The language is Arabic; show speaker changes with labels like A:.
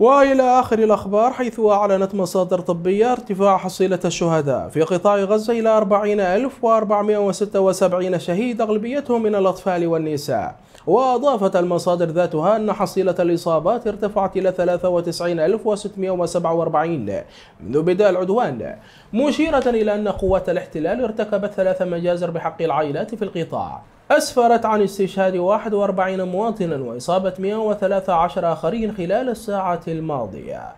A: وإلى آخر الأخبار حيث أعلنت مصادر طبية ارتفاع حصيلة الشهداء في قطاع غزة إلى 40476 شهيد أغلبيتهم من الأطفال والنساء وأضافت المصادر ذاتها أن حصيلة الإصابات ارتفعت إلى 93647 منذ بداية العدوان مشيرة إلى أن قوات الاحتلال ارتكبت ثلاث مجازر بحق العائلات في القطاع أسفرت عن استشهاد 41 مواطنا وإصابة 113 آخرين خلال الساعة الماضية.